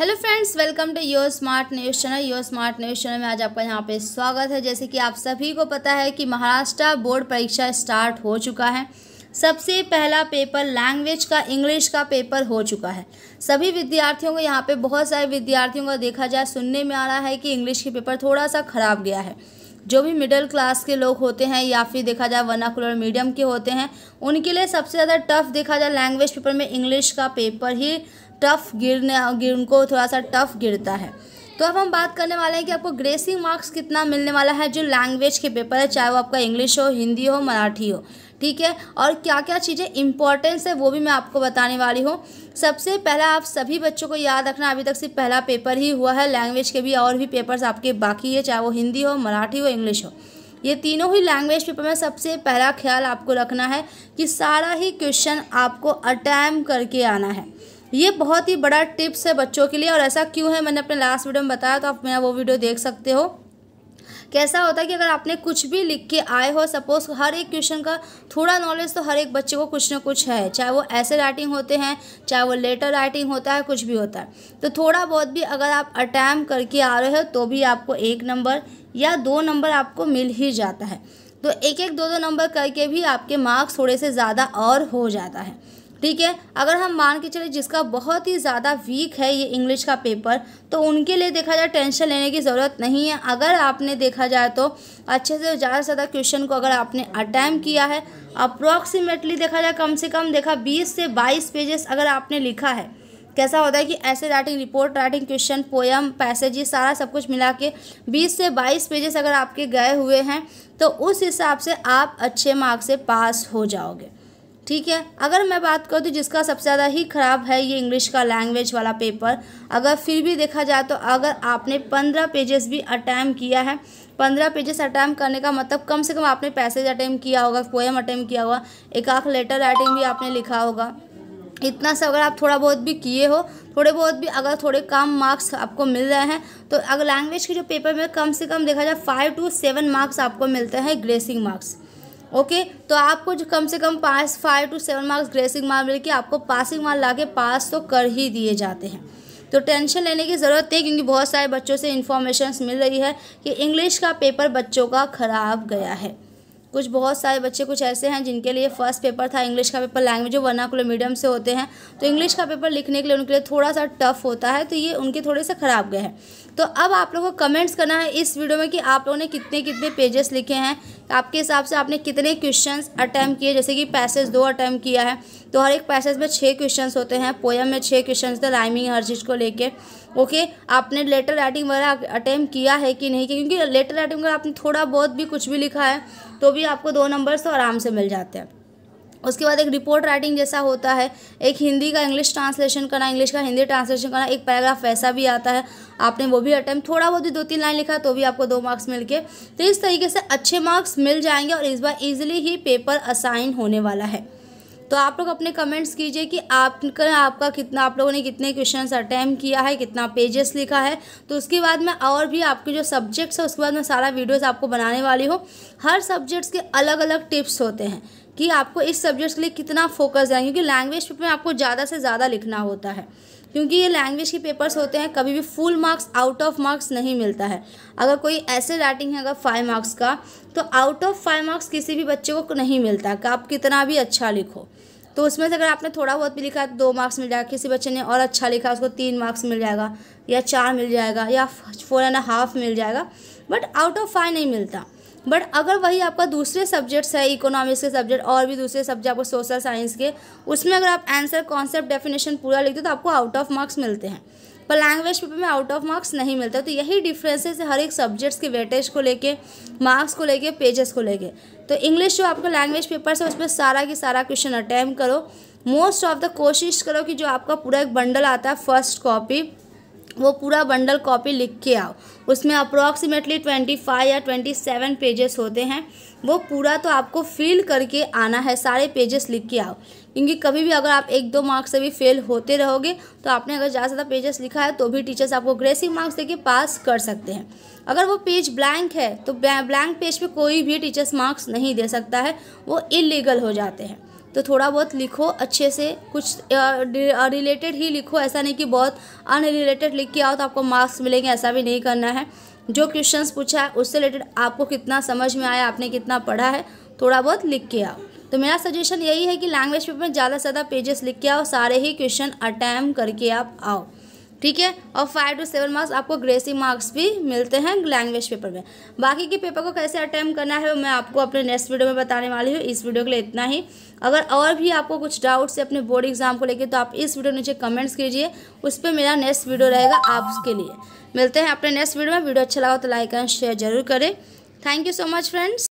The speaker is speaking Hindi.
hello friends welcome to your smart news channel your smart news channel में आज आपका यहाँ पे स्वागत है जैसे कि आप सभी को पता है कि महाराष्ट्र बोर्ड परीक्षा स्टार्ट हो चुका है सबसे पहला पेपर लैंग्वेज का इंग्लिश का पेपर हो चुका है सभी विद्यार्थियों को यहाँ पे बहुत सारे विद्यार्थियों का देखा जाए सुनने में आ रहा है कि इंग्लिश के पेपर थोड़ा सा ख़राब गया है जो भी मिडिल क्लास के लोग होते हैं या फिर देखा जाए वर्नाकुलर मीडियम के होते हैं उनके लिए सबसे ज़्यादा टफ देखा जाए लैंग्वेज पेपर में इंग्लिश का पेपर ही टफ गिरने गिर उनको थोड़ा सा टफ गिरता है तो अब हम बात करने वाले हैं कि आपको ग्रेसिंग मार्क्स कितना मिलने वाला है जो लैंग्वेज के पेपर है चाहे वो आपका इंग्लिश हो हिंदी हो मराठी हो ठीक है और क्या क्या चीज़ें इंपॉर्टेंस है वो भी मैं आपको बताने वाली हूँ सबसे पहला आप सभी बच्चों को याद रखना अभी तक सिर्फ पहला पेपर ही हुआ है लैंग्वेज के भी और भी पेपर्स आपके बाकी है चाहे वो हिंदी हो मराठी हो इंग्लिश हो ये तीनों ही लैंग्वेज पेपर में सबसे पहला ख्याल आपको रखना है कि सारा ही क्वेश्चन आपको अटैम्प करके आना है ये बहुत ही बड़ा टिप्स है बच्चों के लिए और ऐसा क्यों है मैंने अपने लास्ट वीडियो में बताया तो आप मेरा वो वीडियो देख सकते हो कैसा होता है कि अगर आपने कुछ भी लिख के आए हो सपोज हर एक क्वेश्चन का थोड़ा नॉलेज तो हर एक बच्चे को कुछ ना कुछ है चाहे वो ऐसे राइटिंग होते हैं चाहे वो लेटर राइटिंग होता है कुछ भी होता है तो थोड़ा बहुत भी अगर आप अटैम्प करके आ रहे हो तो भी आपको एक नंबर या दो नंबर आपको मिल ही जाता है तो एक एक दो दो नंबर करके भी आपके मार्क्स थोड़े से ज़्यादा और हो जाता है ठीक है अगर हम मान के चले जिसका बहुत ही ज़्यादा वीक है ये इंग्लिश का पेपर तो उनके लिए देखा जाए टेंशन लेने की ज़रूरत नहीं है अगर आपने देखा जाए तो अच्छे से ज़्यादा से ज़्यादा क्वेश्चन को अगर आपने अटैम्प किया है अप्रॉक्सीमेटली देखा जाए कम से कम देखा बीस से बाईस पेजेस अगर आपने लिखा है कैसा होता है कि ऐसे writing report writing question poem passage सारा सब कुछ मिला के बीस से बाईस पेजेस अगर आपके गए हुए हैं तो उस हिसाब से आप अच्छे मार्क्स से पास हो जाओगे ठीक है अगर मैं बात करूँ तो जिसका सबसे ज़्यादा ही ख़राब है ये इंग्लिश का लैंग्वेज वाला पेपर अगर फिर भी देखा जाए तो अगर आपने पंद्रह पेजेस भी अटैम्प किया है पंद्रह पेजेस अटैम्प करने का मतलब कम से कम आपने पैसेज अटैम्प किया होगा पोएम अटैम्प किया होगा एक आख लेटर राइटिंग भी आपने लिखा होगा इतना सब अगर आप थोड़ा बहुत भी किए हो थोड़े बहुत भी अगर थोड़े कम मार्क्स आपको मिल रहे हैं तो अगर लैंग्वेज के जो पेपर में कम से कम देखा जाए फाइव टू सेवन मार्क्स आपको मिलते हैं ग्रेसिंग मार्क्स ओके तो आपको जो कम से कम पाँच five two seven marks gracing mark मिल के आपको पासिंग मार्क ला के पास तो कर ही दिए जाते हैं तो टेंशन लेने की ज़रूरत है क्योंकि बहुत सारे बच्चों से इन्फॉर्मेशन मिल रही है कि इंग्लिश का पेपर बच्चों का ख़राब गया है कुछ बहुत सारे बच्चे कुछ ऐसे हैं जिनके लिए फ़र्स्ट पेपर था इंग्लिश का पेपर लैंग्वेज जो वर्नाकुलर मीडियम से होते हैं तो इंग्लिश का पेपर लिखने के लिए उनके लिए थोड़ा सा टफ होता है तो ये उनके थोड़े से ख़राब गए हैं तो अब आप लोगों को कमेंट्स करना है इस वीडियो में कि आप लोगों ने कितने कितने पेजेस लिखे हैं आपके हिसाब से आपने कितने क्वेश्चंस अटैम्प किए जैसे कि पैसेज दो अटैम्प किया है तो हर एक पैसेज में छः क्वेश्चन होते हैं पोएम में छः क्वेश्चन थे राइमिंग हर चीज़ को लेके ओके आपने लेटर राइटिंग वगैरह अटैम्प किया है कि नहीं क्योंकि लेटर राइटिंग वगैरह आपने थोड़ा बहुत भी कुछ भी लिखा है तो भी आपको दो नंबर्स तो आराम से मिल जाते हैं उसके बाद एक रिपोर्ट राइटिंग जैसा होता है एक हिंदी का इंग्लिश ट्रांसलेशन करना इंग्लिश का हिंदी ट्रांसलेशन करना एक पैराग्राफ वैसा भी आता है आपने वो भी अटैम्प थोड़ा बहुत भी दो तीन लाइन लिखा तो भी आपको दो मार्क्स मिल के तो इस तरीके से अच्छे मार्क्स मिल जाएंगे और इस बार ईजिली ही पेपर असाइन होने वाला है तो आप लोग अपने कमेंट्स कीजिए कि आपका आपका कितना आप लोगों ने कितने क्वेश्चन अटैम्प किया है कितना पेजेस लिखा है तो उसके बाद मैं और भी आपके जो सब्जेक्ट्स है उसके बाद मैं सारा वीडियोज़ आपको बनाने वाली हूँ हर सब्जेक्ट्स के अलग अलग टिप्स होते हैं कि आपको इस सब्जेक्ट्स के लिए कितना फोकस है क्योंकि लैंग्वेज पे आपको ज़्यादा से ज़्यादा लिखना होता है क्योंकि ये लैंग्वेज के पेपर्स होते हैं कभी भी full marks out of marks नहीं मिलता है अगर कोई ऐसे राइटिंग है अगर फाइव मार्क्स का तो आउट ऑफ फाइव मार्क्स किसी भी बच्चे को नहीं मिलता कि आप कितना भी अच्छा लिखो तो उसमें से अगर आपने थोड़ा बहुत भी लिखा तो दो मार्क्स मिल जाएगा किसी बच्चे ने और अच्छा लिखा उसको तीन मार्क्स मिल जाएगा या चार मिल जाएगा या फोर एंड हाफ मिल जाएगा बट आउट ऑफ फाइव नहीं मिलता बट अगर वही आपका दूसरे सब्जेक्ट्स है इकोनॉमिक्स के सब्जेक्ट और भी दूसरे सब्जेक्ट आपको सोशल साइंस के उसमें अगर आप आंसर कॉन्सेप्ट डेफिनेशन पूरा लिख हो तो आपको आउट ऑफ मार्क्स मिलते हैं पर लैंग्वेज पेपर में आउट ऑफ मार्क्स नहीं मिलते तो यही डिफ्रेंसेस है हर एक सब्जेक्ट्स के वेटेज को लेके मार्क्स को लेके पेजेस को लेके तो इंग्लिश जो आपका लैंग्वेज पेपर है उसमें सारा के सारा क्वेश्चन अटैम्प करो मोस्ट ऑफ द कोशिश करो कि जो आपका पूरा एक बंडल आता है फर्स्ट कॉपी वो पूरा बंडल कॉपी लिख के आओ उसमें अप्रॉक्सीमेटली ट्वेंटी फाइव या ट्वेंटी सेवन पेजेस होते हैं वो पूरा तो आपको फिल करके आना है सारे पेजेस लिख के आओ क्योंकि कभी भी अगर आप एक दो मार्क्स से भी फेल होते रहोगे तो आपने अगर ज़्यादा ज़्यादा पेजेस लिखा है तो भी टीचर्स आपको ग्रेसिंग मार्क्स देके पास कर सकते हैं अगर वो पेज ब्लैंक है तो ब्लैंक पेज पे कोई भी टीचर्स मार्क्स नहीं दे सकता है वो इलीगल हो जाते हैं तो थोड़ा बहुत लिखो अच्छे से कुछ रिलेटेड ही लिखो ऐसा नहीं कि बहुत अनरिलेटेड लिख के आओ तो आपको मार्क्स मिलेंगे ऐसा भी नहीं करना है जो क्वेश्चंस पूछा है उससे रिलेटेड आपको कितना समझ में आया आपने कितना पढ़ा है थोड़ा बहुत लिख के आओ तो मेरा सजेशन यही है कि लैंग्वेज पेपर में ज़्यादा से ज़्यादा पेजेस लिख के आओ सारे ही क्वेश्चन अटैम्प करके आप आओ ठीक है और फाइव टू सेवन मार्क्स आपको ग्रेसी मार्क्स भी मिलते हैं लैंग्वेज पेपर में बाकी के पेपर को कैसे अटैम्प्ट करना है मैं आपको अपने नेक्स्ट वीडियो में बताने वाली हूँ इस वीडियो के लिए इतना ही अगर और भी आपको कुछ डाउट्स है अपने बोर्ड एग्जाम को लेकर तो आप इस वीडियो नीचे कमेंट्स कीजिए उस पर मेरा नेक्स्ट वीडियो रहेगा आपके लिए मिलते हैं अपने नेक्स्ट वीडियो में वीडियो अच्छा लगा तो लाइक एंड शेयर जरूर करें thank you so much friends